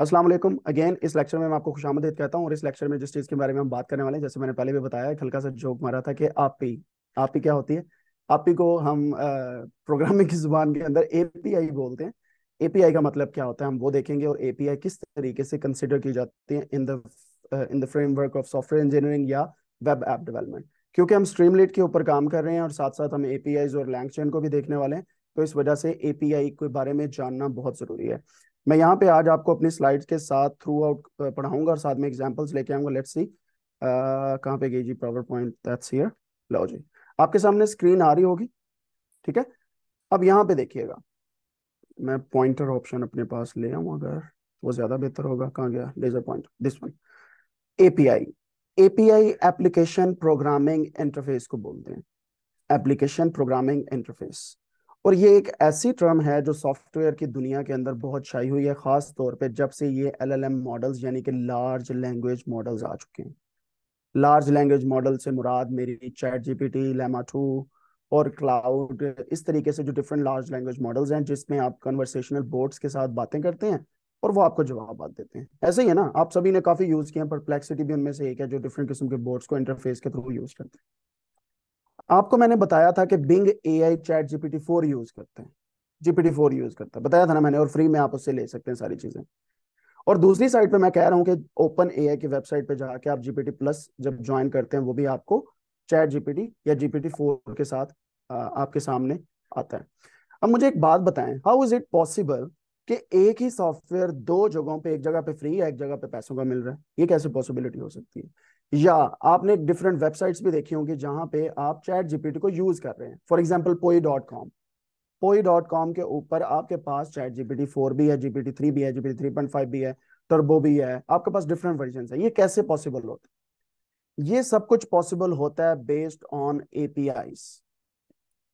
Aslam again इस lecture में मैं आपको खुशामदीद कहता हूँ और इस लेक्चर में जिस चीज़ के बारे में हम बात करने वाले हैं जैसे मैंने पहले भी बताया एक हल्का सा जोक मारा था कि आपी आपी क्या होती है आपी को हम प्रोग्रामिंग की जुबान के अंदर एपीआई बोलते हैं एपीआई का मतलब क्या होता है हम वो देखेंगे और एपीआई किस तरीके से कंसिडर की जाती है in the in the framework of software engineering या वेब ऐप डेवलपमेंट क्योंकि हम स्ट्रीमलेट के ऊपर काम कर रहे हैं और साथ साथ हम एपीआई और चेन को भी देखने वाले हैं तो इस वजह से एपीआई के बारे में जानना बहुत जरूरी है मैं यहाँ पे आज आपको अपनी स्लाइड्स के साथ थ्रू आउट पढ़ाऊंगा और साथ में एग्जांपल्स लेके आऊंगा लेट्स सी कहाँ पे गई जी पावर पॉइंट दैट्स हियर लो जी आपके सामने स्क्रीन आ रही होगी ठीक है अब यहाँ पे देखिएगा मैं पॉइंटर ऑप्शन अपने पास ले आऊँ अगर वो ज्यादा बेहतर होगा कहाँ गया laser point this one a API application programming interface को बोलते हैं एप्लीकेशन प्रोग्रामिंग इंटरफेस और ये एक ऐसी टर्म है जो सॉफ्टवेयर की दुनिया के अंदर बहुत छाई हुई है खास तौर पे जब से ये एलएलएम मॉडल्स यानी कि लार्ज लैंग्वेज मॉडल्स आ चुके हैं लार्ज लैंग्वेज मॉडल से मुराद मेरी चैट जीपीटी लेमा टू और क्लाउड इस तरीके से जो डिफरेंट लार्ज लैंग्वेज मॉडल्स हैं जिसमें आप कन्वर्सेशनल बोर्ड्स के साथ बातें करते हैं और वो आपको जवाब देते हैं ऐसे ही है ना आप सभी ने काफी यूज किए हैं परप्लेक्सिटी भी उनमें से एक है जो डिफरेंट किस्म के बोर्ड्स को इंटरफेस के थ्रू यूज करते हैं आपको मैंने बताया था कि Bing A I ChatGPT four use करते हैं जीपीटी फोर यूज करता है बताया था ना मैंने और फ्री में आप उससे ले सकते हैं सारी चीजें और दूसरी साइड पे मैं कह रहा हूँ कि ओपन ए आई की वेबसाइट पे जाके आप जीपीटी प्लस जब ज्वाइन करते हैं वो भी आपको चैट जीपीटी या जीपीटी फोर के साथ आपके सामने आता है अब मुझे एक बात बताएं हाउ इज इट पॉसिबल कि एक ही सॉफ्टवेयर दो जगहों पे एक जगह पे फ्री है एक जगह पे पैसों का मिल रहा है ये कैसे पॉसिबिलिटी हो सकती है या आपने डिफरेंट वेबसाइट्स भी देखी होंगी जहां पे आप चैट जीपीटी को यूज कर रहे हैं for example Poe dot com Poe dot com के ऊपर आपके पास चैट जीपीटी फोर भी है जीपीटी थ्री भी है जीपीटी थ्री पॉइंट फाइव भी है टर्बो भी है आपके पास डिफरेंट वर्जन है ये कैसे पॉसिबल होते है ये सब कुछ पॉसिबल होता है बेस्ड ऑन एपीआई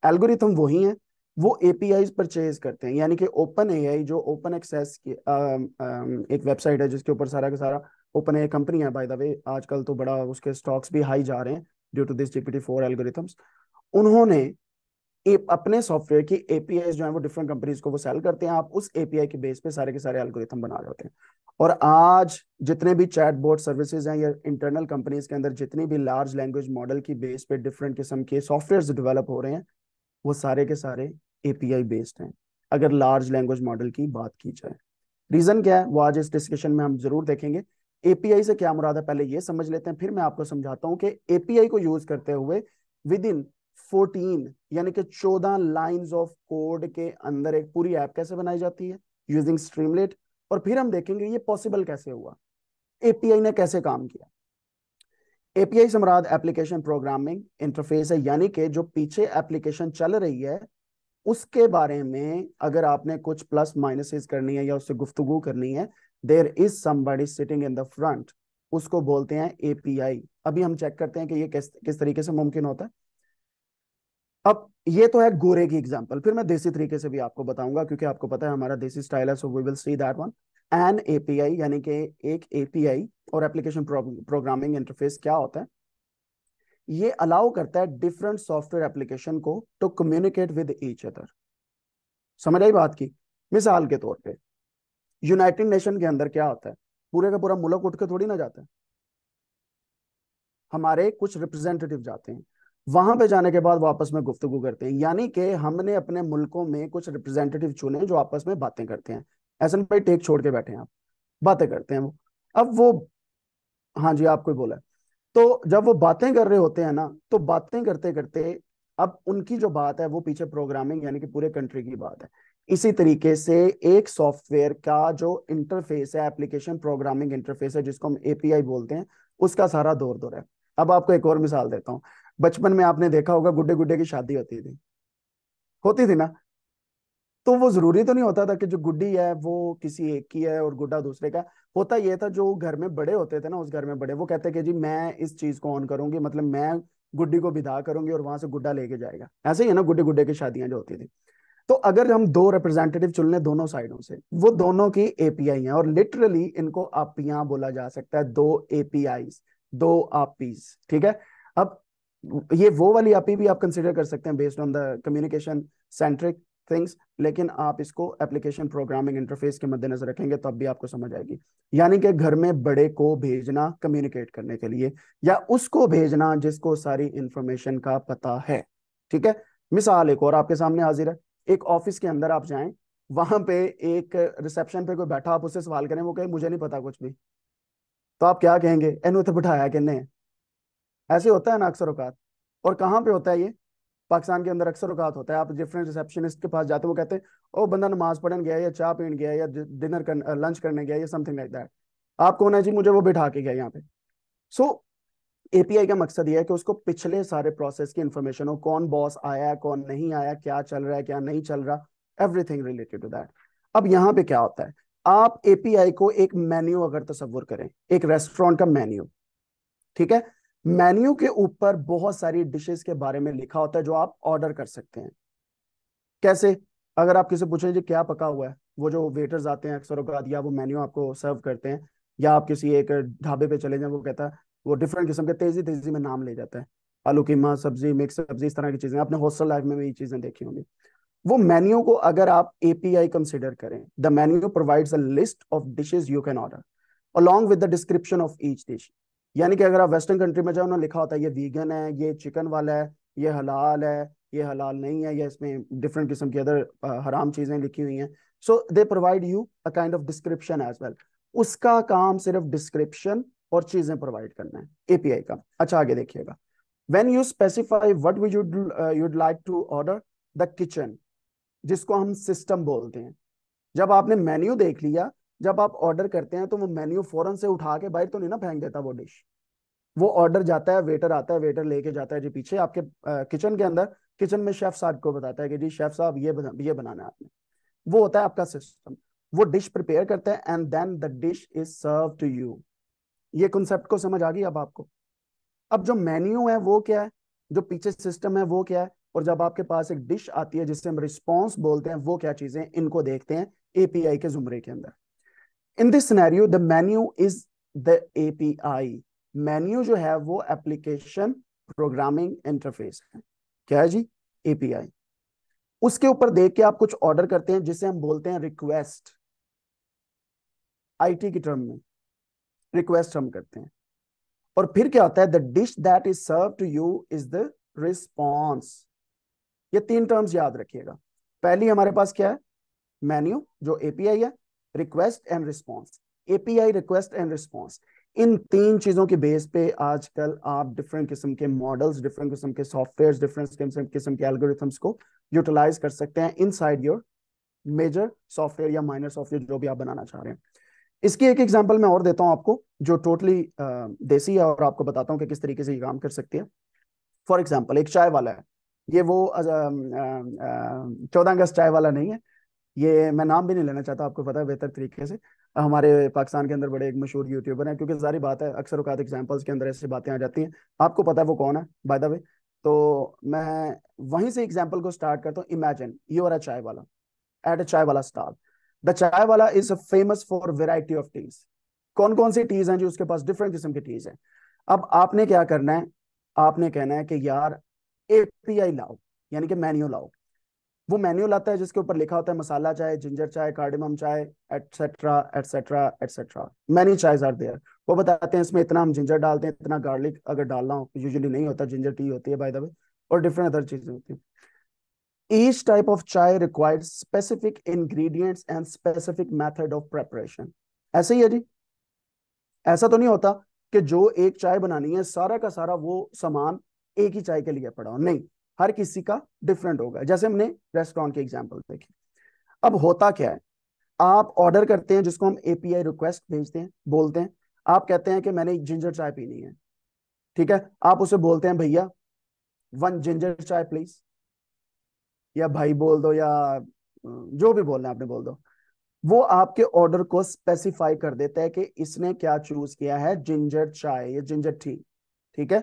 एल्गोरिथम वही है वो एपीआई परचेज करते हैं यानी कि ओपन ए जो ओपन एक्सेस की आ, आ, एक वेबसाइट है जिसके ऊपर सारा का सारा ओपन एयर कंपनी है बाय द वे आजकल तो बड़ा उसके स्टॉक्स भी हाई जा रहे हैं due to this GPT four algorithms उन्होंने अपने सॉफ्टवेयर की एपीआई जो है वो डिफरेंट कंपनीज को वो सेल करते हैं आप उस एपीआई के बेस पे सारे के सारे एल्गोरिथम बना रहे होते हैं और आज जितने भी चैट बोर्ड सर्विसेज हैं या इंटरनल कंपनीज के अंदर जितनी भी लार्ज लैंग्वेज मॉडल की बेस पे डिफरेंट किस्म के सॉफ्टवेयर डेवलप हो रहे हैं वो सारे के सारे एपीआई बेस्ड हैं अगर लार्ज लैंग्वेज मॉडल की बात की जाए रीजन क्या है वो आज इस डिस्कशन में हम जरूर देखेंगे एपीआई से क्या मुराद है पहले ये समझ लेते हैं फिर मैं आपको समझाता हूँ कि एपीआई को यूज करते हुए विद इन फोर्टीन यानी कि चौदह लाइन ऑफ कोड के अंदर एक पूरी ऐप कैसे बनाई जाती है यूजिंग स्ट्रीमलेट और फिर हम देखेंगे ये पॉसिबल कैसे हुआ एपीआई ने कैसे काम किया एपीआई से मुराद एप्लीकेशन प्रोग्रामिंग इंटरफेस है यानी कि जो पीछे एप्लीकेशन चल रही है उसके बारे में अगर आपने कुछ प्लस माइनसेस करनी है या उससे गुफ्तगु करनी है there is somebody sitting in the front उसको बोलते हैं एपीआई अभी हम चेक करते हैं कि ये किस किस तरीके से मुमकिन होता है अब ये तो है गोरे की एग्जांपल फिर मैं देसी तरीके से भी आपको बताऊंगा क्योंकि आपको पता है हमारा देसी स्टाइल है so we will see that one an API यानी कि एक एपीआई और एप्लीकेशन प्रोग्रामिंग इंटरफेस क्या होता है ये अलाउ करता है डिफरेंट सॉफ्टवेयर एप्लीकेशन को to communicate with each other समझ आई बात की मिसाल के तौर पे यूनाइटेड नेशन के अंदर क्या होता है पूरे का पूरा मुल्क उठ के थोड़ी ना जाता है हमारे कुछ रिप्रेजेंटेटिव जाते हैं वहां पे जाने के बाद वापस में गुफ्तगु करते हैं यानी कि हमने अपने मुल्कों में कुछ रिप्रेजेंटेटिव चुने जो आपस में बातें करते हैं ऐसा भाई टेक छोड़ के बैठे हैं आप बातें करते हैं वो अब वो हाँ जी आपको बोला तो जब वो बातें कर रहे होते हैं ना तो बातें करते करते अब उनकी जो बात है वो पीछे प्रोग्रामिंग यानी कि पूरे कंट्री की बात है इसी तरीके से एक सॉफ्टवेयर का जो इंटरफेस है एप्लीकेशन प्रोग्रामिंग इंटरफेस है जिसको हम एपीआई बोलते हैं उसका सारा दौर दौर है अब आपको एक और मिसाल देता हूँ बचपन में आपने देखा होगा गुड्डे गुड्डे की शादी होती थी होती थी ना तो वो जरूरी तो नहीं होता था कि जो गुड्डी है वो किसी एक की है और गुड्डा दूसरे का होता यह था जो घर में बड़े होते थे ना उस घर में बड़े वो कहते कि जी मैं इस चीज को ऑन करूंगी मतलब मैं गुड्डी को विदा करूंगी और वहां से गुड्डा लेके जाएगा ऐसे ही है ना गुड्डे गुड्डे की शादियां जो होती थी तो अगर हम दो रिप्रेजेंटेटिव चुन लें दोनों साइडों से वो दोनों की एपीआई हैं और लिटरली इनको आपियां बोला जा सकता है दो एपीआई दो आपीज ठीक है अब ये वो वाली आपी भी आप कंसिडर कर सकते हैं based on the communication centric things लेकिन आप इसको एप्लीकेशन प्रोग्रामिंग इंटरफेस के मद्देनजर रखेंगे तब भी आपको समझ आएगी यानी कि घर में बड़े को भेजना कम्युनिकेट करने के लिए या उसको भेजना जिसको सारी इंफॉर्मेशन का पता है ठीक है मिसाल एक और आपके सामने हाजिर है एक ऑफिस के अंदर आप जाएं वहां पे एक रिसेप्शन पे कोई बैठा आप उससे सवाल करें वो कहे मुझे नहीं पता कुछ भी तो आप क्या कहेंगे इन उसे तो बिठाया कि नहीं ऐसे होता है ना अक्सर औकात और कहाँ पे होता है ये पाकिस्तान के अंदर अक्सर औकात होता है आप डिफरेंट रिसेप्शनिस्ट के पास जाते हैं वो कहते हैं ओ बंदा नमाज पढ़ने गया या चाय पीने गया या डिनर कर लंच करने गया या समथिंग लाइक दैट आप कौन है जी मुझे वो बिठा के गया यहाँ पे सो so, एपीआई का मकसद यह है कि उसको पिछले सारे प्रोसेस की इन्फॉर्मेशन हो कौन बॉस आया कौन नहीं आया क्या चल रहा है क्या नहीं चल रहा एवरीथिंग रिलेटेड टू दैट अब यहाँ पे क्या होता है आप एपीआई को एक मेन्यू अगर तस्वुर करें एक रेस्टोरेंट का मेन्यू ठीक है मेन्यू के ऊपर बहुत सारी डिशेस के बारे में लिखा होता है जो आप ऑर्डर कर सकते हैं कैसे अगर आप किसी पूछें जी क्या पका हुआ है वो जो वेटर्स आते हैं अक्सर या वो मेन्यू आपको सर्व करते हैं या आप किसी एक ढाबे पे चले जाए वो कहता है वो डिफरेंट किस्म के तेजी तेजी में नाम ले जाता है आलू की माँ सब्जी मिक्स सब्जी इस तरह की चीजें आपने हॉस्टल लाइफ में भी ये चीजें देखी होंगी वो मेन्यू को अगर आप एपीआई कंसिडर करें the menu provide a list of dishes you can order along with the description of each dish यानी कि अगर आप वेस्टर्न कंट्री में जाए उन्होंने लिखा होता है ये वीगन है ये चिकन वाला है ये हलाल है ये हलाल नहीं है या इसमें डिफरेंट किस्म की अदर हराम चीजें लिखी हुई हैं so they provide you a kind of description as well उसका काम सिर्फ डिस्क्रिप्शन और चीजें प्रोवाइड करना है एपीआई का अच्छा आगे देखिएगा when you specify what we you'd like to order the kitchen जिसको हम सिस्टम बोलते हैं जब आपने मेन्यू देख लिया जब आप ऑर्डर करते हैं तो वो मेन्यू फौरन से उठा के बाहर तो नहीं ना फेंक देता वो डिश वो ऑर्डर जाता है वेटर आता है वेटर लेके जाता है जी पीछे आपके किचन uh, के अंदर किचन में शेफ साहब को बताता है कि जी शेफ साहब ये बना, ये बनाना है आपने वो होता है आपका सिस्टम वो डिश प्रिपेयर करते हैं and then the dish is serve to you ये कंसेप्ट को समझ आ गई अब आपको अब जो मेन्यू है वो क्या है जो पीछे सिस्टम है वो क्या है और जब आपके पास एक डिश आती है जिससे हम रिस्पॉन्स बोलते हैं वो क्या चीजें इनको देखते हैं एपीआई के जुमरे के अंदर in this scenario the menu is the API menu जो है वो एप्लीकेशन प्रोग्रामिंग इंटरफेस है क्या है जी एपीआई उसके ऊपर देख के आप कुछ ऑर्डर करते हैं जिसे हम बोलते हैं रिक्वेस्ट आईटी की टर्म में रिक्वेस्ट हम करते हैं और फिर क्या होता है the dish that is serve to you is the response ये तीन टर्म्स याद रखिएगा पहली हमारे पास क्या है मेन्यू जो एपीआई है request and response API request and response इन तीन चीजों के बेस पे आजकल आप डिफरेंट किस्म के मॉडल्स डिफरेंट किस्म के सॉफ्टवेयर डिफरेंट किस्म किस्म के एल्गोरिथम्स को यूटिलाइज कर सकते हैं inside your major software या माइनर सॉफ्टवेयर जो भी आप बनाना चाह रहे हैं इसकी एक एग्जाम्पल मैं और देता हूँ आपको जो टोटली totally, देसी है और आपको बताता हूँ कि किस तरीके से ये काम कर सकती है फॉर एग्जाम्पल एक चाय वाला है ये वो चौदह अगस्त चाय वाला नहीं है ये मैं नाम भी नहीं लेना चाहता आपको पता है बेहतर तरीके से हमारे पाकिस्तान के अंदर बड़े एक मशहूर यूट्यूबर हैं क्योंकि सारी बात है अक्सर उकात एग्जाम्पल्स के अंदर ऐसी बातें आ जाती हैं आपको पता है वो कौन है बाय द वे तो मैं वहीं से एग्जाम्पल को स्टार्ट करता हूँ इमेजिन यू आर अ चाय वाला एट अ चाय वाला star the chai wala is famous for variety of teas कौन कौन सी टीज हैं जो उसके पास डिफरेंट किस्म की टीज है अब आपने क्या करना है आपने कहना है कि यार एपीआई लाओ यानी कि मेन्यू लाओ वो मेन्यू लाता है जिसके ऊपर लिखा होता है मसाला चाय ginger chai cardamom chai etcetera etcetera etcetera many chai are there वो बताते हैं इसमें इतना हम जिंजर डालते हैं इतना गार्लिक अगर डालना हो यूजली नहीं होता जिंजर टी होती है बाय द वे और डिफरेंट अदर चीजें होती हैं Each type of chai requires specific ingredients and specific method of preparation. ऐसे ही है जी ऐसा तो नहीं होता कि जो एक चाय बनानी है सारा का सारा वो सामान एक ही चाय के लिए पड़ा हो नहीं हर किसी का डिफरेंट होगा जैसे हमने रेस्टोरेंट के एग्जाम्पल देखे अब होता क्या है आप ऑर्डर करते हैं जिसको हम एपीआई रिक्वेस्ट भेजते हैं बोलते हैं आप कहते हैं कि मैंने जिंजर चाय पीनी है ठीक है आप उसे बोलते हैं भैया वन जिंजर चाय प्लीज या भाई बोल दो या जो भी बोलना आपने बोल दो वो आपके ऑर्डर को स्पेसिफाई कर देता है कि इसने क्या चूज किया है जिंजर चाय या जिंजर टी ठीक है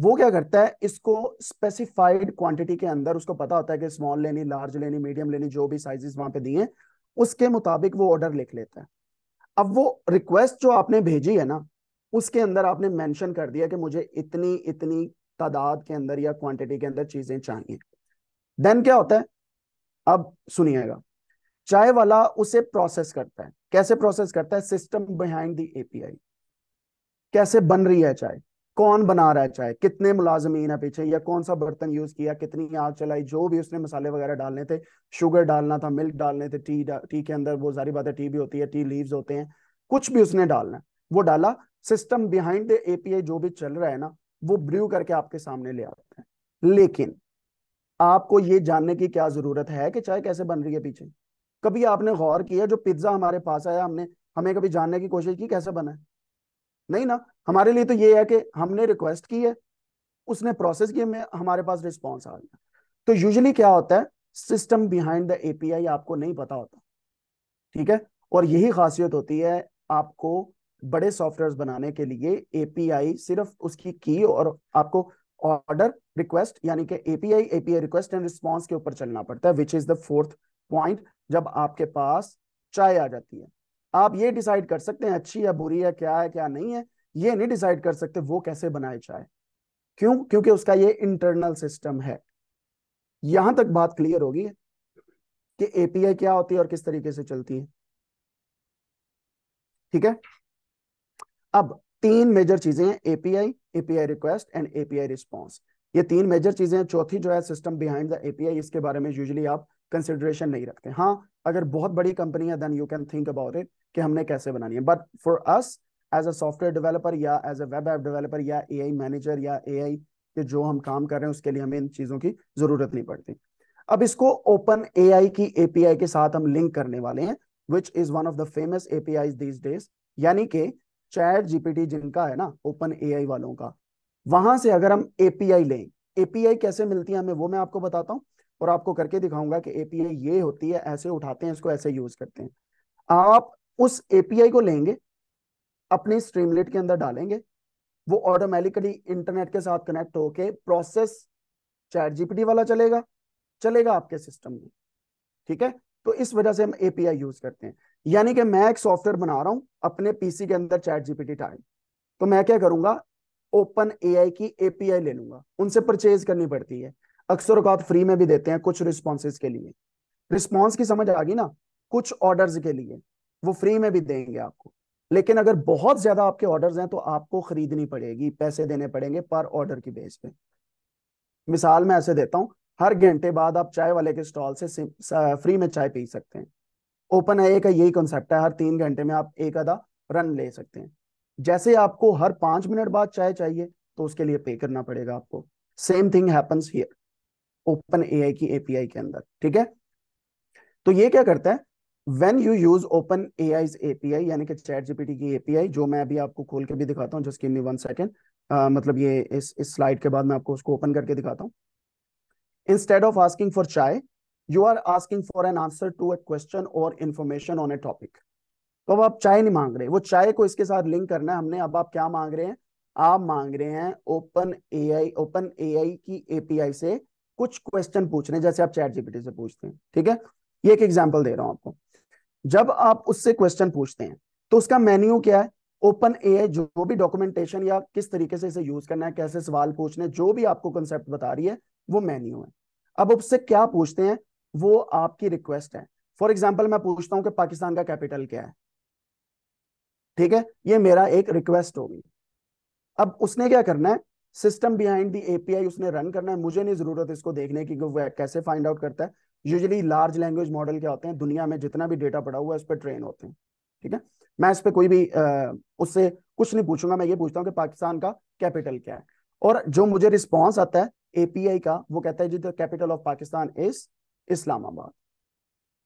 वो क्या करता है इसको स्पेसिफाइड क्वांटिटी के अंदर उसको पता होता है कि स्मॉल लेनी लार्ज लेनी मीडियम लेनी जो भी साइजेस वहां पे दिए उसके मुताबिक वो ऑर्डर लिख लेता है अब वो रिक्वेस्ट जो आपने भेजी है ना उसके अंदर आपने मेंशन कर दिया कि मुझे इतनी इतनी तादाद के अंदर या क्वांटिटी के अंदर चीजें चाहिए देन क्या होता है अब सुनिएगा चाय वाला उसे प्रोसेस करता है कैसे प्रोसेस करता है सिस्टम बिहाइंड दी एपीआई कैसे बन रही है चाय कौन बना रहा है चाय कितने मुलाजमीन है पीछे या कौन सा बर्तन यूज किया कितनी आग चलाई जो भी उसने मसाले वगैरह डालने थे शुगर डालना था मिल्क डालने थे टी डा, टी के अंदर वो सारी बातें टी भी होती है टी लीव्स होते हैं कुछ भी उसने डालना वो डाला सिस्टम बिहाइंड द एपीआई जो भी चल रहा है ना वो ब्रू करके आपके सामने ले आते हैं लेकिन आपको ये जानने की क्या जरूरत है कि चाय कैसे बन रही है पीछे कभी आपने गौर किया जो पिज्जा हमारे पास आया हमने हमें कभी जानने की कोशिश की कैसे बना है नहीं ना हमारे लिए तो ये है कि हमने रिक्वेस्ट की है उसने प्रोसेस किया में हमारे पास रिस्पॉन्स आ गया तो यूजली क्या होता है सिस्टम बिहाइंड द एपीआई आपको नहीं पता होता ठीक है और यही खासियत होती है आपको बड़े सॉफ्टवेयर बनाने के लिए एपीआई सिर्फ उसकी की और आपको ऑर्डर रिक्वेस्ट यानी कि API API request and response के ऊपर चलना पड़ता है which is the fourth point जब आपके पास चाय आ जाती है आप ये डिसाइड कर सकते हैं अच्छी या बुरी है क्या है क्या नहीं है ये नहीं डिसाइड कर सकते वो कैसे बनाए चाय क्यों क्योंकि उसका ये इंटरनल सिस्टम है यहां तक बात क्लियर होगी कि एपीआई क्या होती है और किस तरीके से चलती है ठीक है अब तीन मेजर चीजें हैं API API request and API response ये तीन मेजर चीजें हैं चौथी जो है सिस्टम बिहाइंड द एपीआई इसके बारे में यूजली आप कंसिडरेशन नहीं रखते हाँ अगर बहुत बड़ी कंपनी है then you can think about it कि हमने कैसे बनानी है but for us as a software developer या as a web app developer या ए मैनेजर या ए के जो हम काम कर रहे हैं उसके लिए हमें इन चीजों की जरूरत नहीं पड़ती अब इसको ओपन ए की एपीआई के साथ हम लिंक करने वाले हैं which is one of the famous API these days यानी कि चैट जीपीटी जिनका है ना ओपन एआई वालों का वहां से अगर हम एपीआई लें एपीआई कैसे मिलती है हमें वो मैं आपको बताता हूँ और आपको करके दिखाऊंगा कि एपीआई ये होती है ऐसे उठाते हैं इसको ऐसे यूज करते हैं आप उस एपीआई को लेंगे अपने स्ट्रीमलेट के अंदर डालेंगे वो ऑटोमेटिकली इंटरनेट के साथ कनेक्ट होके प्रोसेस चैट जीपीटी वाला चलेगा चलेगा आपके सिस्टम में ठीक है तो इस वजह से हम एपीआई यूज करते हैं यानी कि मैं एक सॉफ्टवेयर बना रहा हूं अपने पीसी के अंदर चैट जीपीटी टाइम तो मैं क्या करूंगा ओपन एआई की एपीआई ले लूंगा उनसे परचेज करनी पड़ती है अक्सर अवकात फ्री में भी देते हैं कुछ रिस्पॉन्सेज के लिए रिस्पॉन्स की समझ आ गई ना कुछ ऑर्डर के लिए वो फ्री में भी देंगे आपको लेकिन अगर बहुत ज्यादा आपके ऑर्डर हैं तो आपको खरीदनी पड़ेगी पैसे देने पड़ेंगे पर ऑर्डर की बेस पे मिसाल मैं ऐसे देता हूँ हर घंटे बाद आप चाय वाले के स्टॉल से फ्री में चाय पी सकते हैं ओपन आई का यही कॉन्सेप्ट है हर तीन घंटे में आप एक आधा रन ले सकते हैं जैसे आपको हर पांच मिनट बाद चाय चाहिए तो उसके लिए पे करना पड़ेगा आपको same thing happens here open A की एपीआई के अंदर ठीक है तो ये क्या करता है when you use open A I API यानी कि चैट जीपीटी की एपीआई जो मैं अभी आपको खोल के भी दिखाता हूँ just give me one second मतलब ये इस इस स्लाइड के बाद मैं आपको उसको ओपन करके दिखाता हूँ instead of asking for chai you are asking for an answer to a question or information on a topic तो अब आप चाय नहीं मांग रहे वो चाय को इसके साथ लिंक करना है हमने अब आप क्या मांग रहे हैं आप मांग रहे हैं ओपन आई ओपन ए की एपीआई से कुछ क्वेश्चन पूछ रहे हैं जैसे आप चैट जीपीटी से पूछते हैं ठीक है ये एक एग्जाम्पल दे रहा हूं आपको जब आप उससे क्वेश्चन पूछते हैं तो उसका मेन्यू क्या है ओपन ए जो भी डॉक्यूमेंटेशन या किस तरीके से इसे यूज करना है कैसे सवाल पूछने जो भी आपको कंसेप्ट बता रही है वो मेन्यू है अब उससे क्या पूछते हैं वो आपकी रिक्वेस्ट है फॉर एग्जाम्पल मैं पूछता हूं कि पाकिस्तान का कैपिटल क्या है ठीक है ये मेरा एक रिक्वेस्ट होगी अब उसने क्या करना है सिस्टम बिहाइंड दी एपीआई उसने रन करना है मुझे नहीं जरूरत इसको देखने की वो कैसे फाइंड आउट करता है यूजली लार्ज लैंग्वेज मॉडल क्या होते हैं दुनिया में जितना भी डेटा पड़ा हुआ है उस पर ट्रेन होते हैं ठीक है मैं इस पर कोई भी आ, उससे कुछ नहीं पूछूंगा मैं ये पूछता हूँ कि पाकिस्तान का कैपिटल क्या है और जो मुझे रिस्पॉन्स आता है एपीआई का वो कहता है जी the capital of Pakistan is Islamabad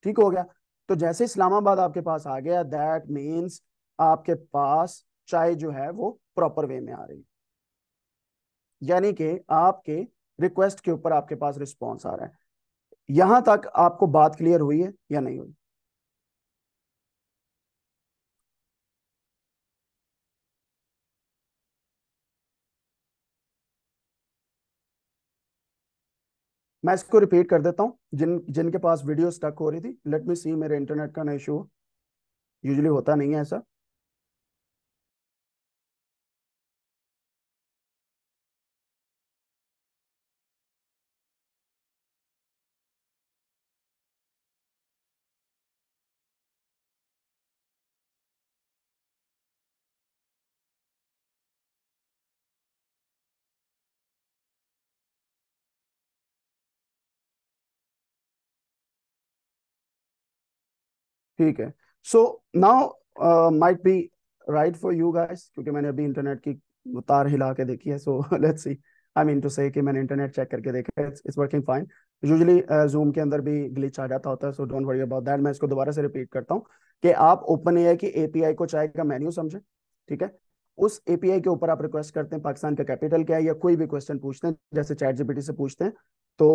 ठीक हो गया तो जैसे इस्लामाबाद आपके पास आ गया दैट मीन्स आपके पास चाय जो है वो प्रॉपर वे में आ रही है यानी कि आपके रिक्वेस्ट के ऊपर आपके पास रिस्पॉन्स आ रहा है यहां तक आपको बात क्लियर हुई है या नहीं हुई मैं इसको रिपीट कर देता हूँ जिन जिनके पास वीडियो स्टक हो रही थी लेट मी सी मेरे इंटरनेट का ना इशू यूजली होता नहीं है ऐसा ठीक है so now might be right for you guys क्योंकि मैंने अभी इंटरनेट की तार हिला के देखी है so let's see I mean to say कि मैंने इंटरनेट चेक करके देखा है it's working fine usually Zoom के अंदर भी ग्लिच आ जाता होता है so don't worry about that मैं इसको दोबारा से रिपीट करता हूँ कि आप ओपन ए की एपीआई को चाहे का मेन्यू समझें ठीक है उस एपीआई के ऊपर आप रिक्वेस्ट करते हैं पाकिस्तान का कैपिटल क्या है या कोई भी क्वेश्चन पूछते हैं जैसे चैट जीपीटी से पूछते हैं तो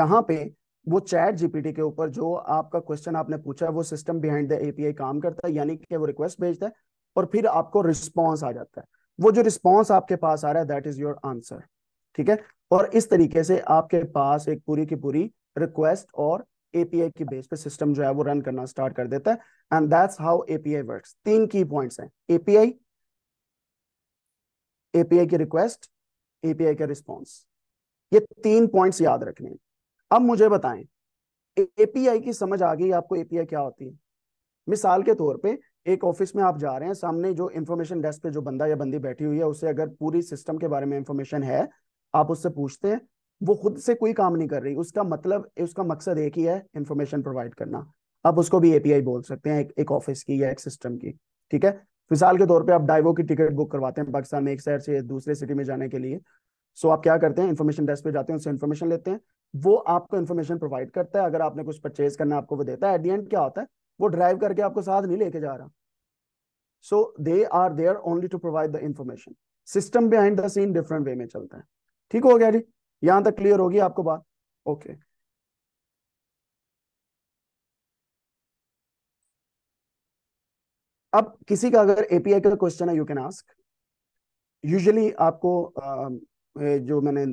यहाँ पे वो चैट जीपीटी के ऊपर जो आपका क्वेश्चन आपने पूछा है वो सिस्टम बिहाइंड द एपीआई काम करता है यानी कि वो रिक्वेस्ट भेजता है और फिर आपको रिस्पॉन्स आ जाता है वो जो रिस्पॉन्स आपके पास आ रहा है दैट इज योर आंसर ठीक है और इस तरीके से आपके पास एक पूरी की पूरी रिक्वेस्ट और एपीआई की बेस पे सिस्टम जो है वो रन करना स्टार्ट कर देता है and that's how API works तीन की पॉइंट्स हैं एपीआई एपीआई की रिक्वेस्ट एपीआई का रिस्पॉन्स ये तीन पॉइंट्स याद रखने हैं अब मुझे बताएं एपीआई की समझ आ गई आपको एपीआई क्या होती है मिसाल के तौर पे एक ऑफिस में आप जा रहे हैं सामने जो इन्फॉर्मेशन डेस्क पे जो बंदा या बंदी बैठी हुई है उसे अगर पूरी सिस्टम के बारे में इंफॉर्मेशन है आप उससे पूछते हैं वो खुद से कोई काम नहीं कर रही उसका मतलब उसका मकसद एक ही है इन्फॉर्मेशन प्रोवाइड करना आप उसको भी एपीआई बोल सकते हैं एक ऑफिस की या एक सिस्टम की ठीक है मिसाल के तौर पर आप डाइवो की टिकट बुक करवाते हैं पाकिस्तान में एक शहर से दूसरे सिटी में जाने के लिए सो आप क्या करते हैं इन्फॉर्मेशन डेस्क पे जाते हैं उससे इन्फॉर्मेशन लेते हैं वो आपको इन्फॉर्मेशन प्रोवाइड करता है अगर आपने कुछ परचेज करना आपको वो देता है एट दी एंड क्या होता है वो ड्राइव करके आपको साथ नहीं लेके जा रहा so they are there only to provide the information system behind the scene different way में चलता है ठीक हो गया जी यहां तक क्लियर होगी आपको बात ओके okay. अब किसी का अगर एपीआई का क्वेश्चन है यू कैन आस्क यूजुअली आपको जो मैंने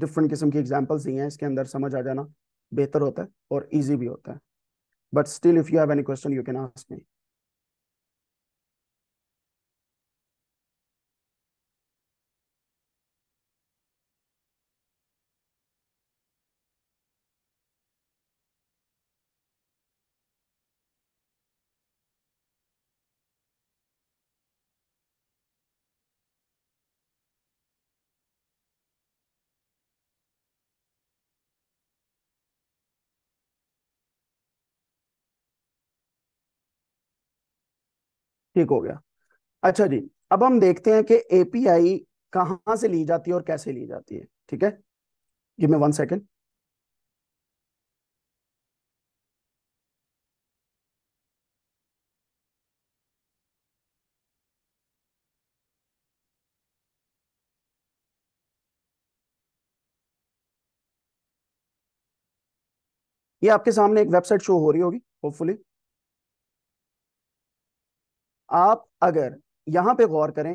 डिफरेंट किस्म की एग्जाम्पल्स दी हैं इसके अंदर समझ आ जाना बेहतर होता है और ईजी भी होता है but still if you have any question you can ask me ठीक हो गया अच्छा जी अब हम देखते हैं कि एपीआई कहां से ली जाती है और कैसे ली जाती है ठीक है गिव मी वन सेकेंड ये आपके सामने एक वेबसाइट शो हो रही होगी होपफुली आप अगर यहां पे गौर करें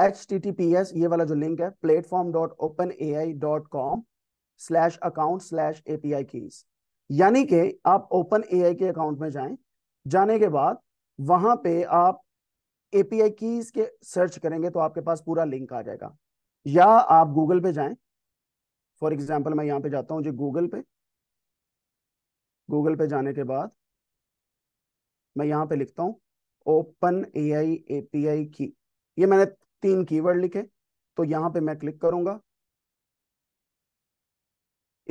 H T T P S ये वाला जो लिंक है platform dot open A I dot com slash account slash A P I keys यानी कि आप ओपन ए आई के अकाउंट में जाएं जाने के बाद वहां पे आप एपीआई कीज के सर्च करेंगे तो आपके पास पूरा लिंक आ जाएगा या आप गूगल पे जाएं फॉर एग्जाम्पल मैं यहां पे जाता हूँ जी गूगल पे गूगल पे जाने के बाद मैं यहां पे लिखता हूं ओपन ए आई एपीआई की ये मैंने तीन कीवर्ड लिखे तो यहाँ पे मैं क्लिक करूंगा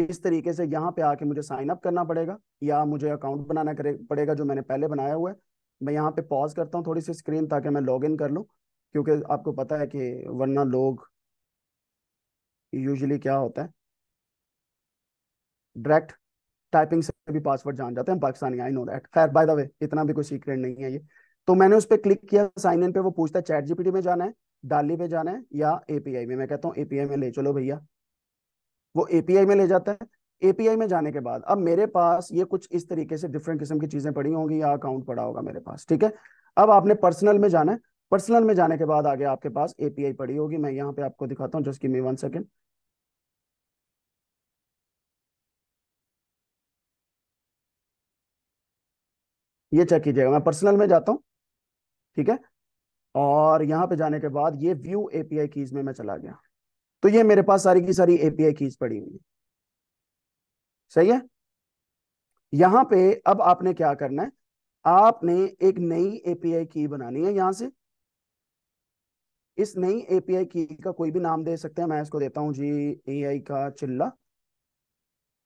इस तरीके से यहाँ पे आके मुझे साइन अप करना पड़ेगा या मुझे अकाउंट बनाना करे पड़ेगा जो मैंने पहले बनाया हुआ है मैं यहाँ पे पॉज करता हूँ थोड़ी सी स्क्रीन ताकि मैं लॉग इन कर लूँ क्योंकि आपको पता है कि वरना लोग यूजली क्या होता है डायरेक्ट टाइपिंग से भी पासवर्ड जान जाते हैं पाकिस्तानी आई नो दैट खैर बाय द वे इतना भी कोई सीक्रेट नहीं है ये तो मैंने उस पर क्लिक किया साइन इन पे वो पूछता है चैट जीपीटी में जाना है डाली पे जाना है या एपीआई में मैं कहता हूँ एपीआई में ले चलो भैया वो एपीआई में ले जाता है एपीआई में जाने के बाद अब मेरे पास ये कुछ इस तरीके से डिफरेंट किस्म की चीजें पड़ी होंगी या अकाउंट पड़ा होगा मेरे पास ठीक है अब आपने पर्सनल में जाना है पर्सनल में जाने के बाद आगे आपके पास एपीआई पड़ी होगी मैं यहाँ पे आपको दिखाता हूँ just give me one second ये चेक कीजिएगा मैं पर्सनल में जाता हूँ ठीक है और यहाँ पे जाने के बाद ये व्यू एपीआई कीज में मैं चला गया तो ये मेरे पास सारी की सारी एपीआई कीज पड़ी हुई है सही है यहाँ पे अब आपने क्या करना है आपने एक नई एपीआई की बनानी है यहां से इस नई एपीआई की का कोई भी नाम दे सकते हैं मैं इसको देता हूं जी एआई का चिल्ला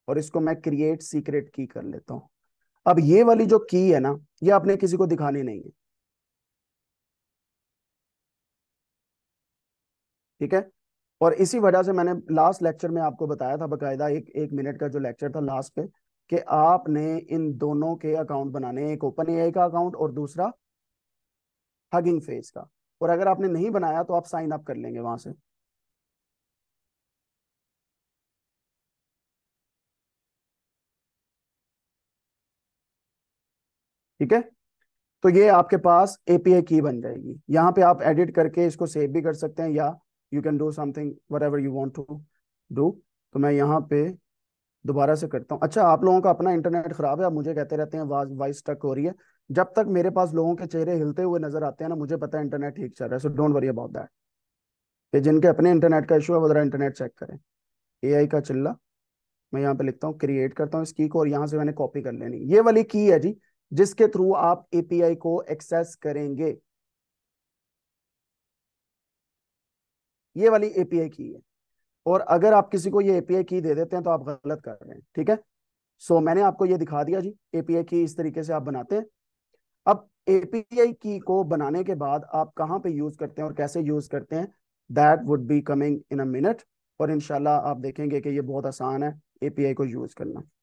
और इसको मैं क्रिएट सीक्रेट की कर लेता हूं अब ये वाली जो की है ना ये आपने किसी को दिखानी नहीं है ठीक है और इसी वजह से मैंने लास्ट लेक्चर में आपको बताया था बकायदा एक एक मिनट का जो लेक्चर था लास्ट पे कि आपने इन दोनों के अकाउंट बनाने एक ओपन ए का अकाउंट और दूसरा हगिंग फेस का और अगर आपने नहीं बनाया तो आप साइन अप कर लेंगे वहां से ठीक है तो ये आपके पास एपीआई की बन जाएगी यहां पे आप एडिट करके इसको सेव भी कर सकते हैं या you can do something whatever you want to do तो मैं यहाँ पे दोबारा से करता हूँ अच्छा आप लोगों का अपना इंटरनेट खराब है आप मुझे कहते रहते हैं वॉइस टक हो रही है जब तक मेरे पास लोगों के चेहरे हिलते हुए नजर आते हैं ना मुझे पता है इंटरनेट ठीक चल रहा है so don't worry about that ये जिनके अपने इंटरनेट का इशू है वो जरा इंटरनेट चेक करें ए का चिल्ला मैं यहाँ पे लिखता हूँ क्रिएट करता हूँ इस की को और यहाँ से मैंने कॉपी कर लेनी ये वाली की है जी जिसके थ्रू आप एपीआई को एक्सेस करेंगे ये वाली एपीआई की है और अगर आप किसी को ये एपीआई की दे देते हैं तो आप गलत कर रहे हैं ठीक है सो so, मैंने आपको ये दिखा दिया जी एपीआई की इस तरीके से आप बनाते हैं अब एपीआई की को बनाने के बाद आप कहाँ पे यूज करते हैं और कैसे यूज करते हैं that would be coming in a minute और इनशाला आप देखेंगे कि ये बहुत आसान है एपीआई को यूज करना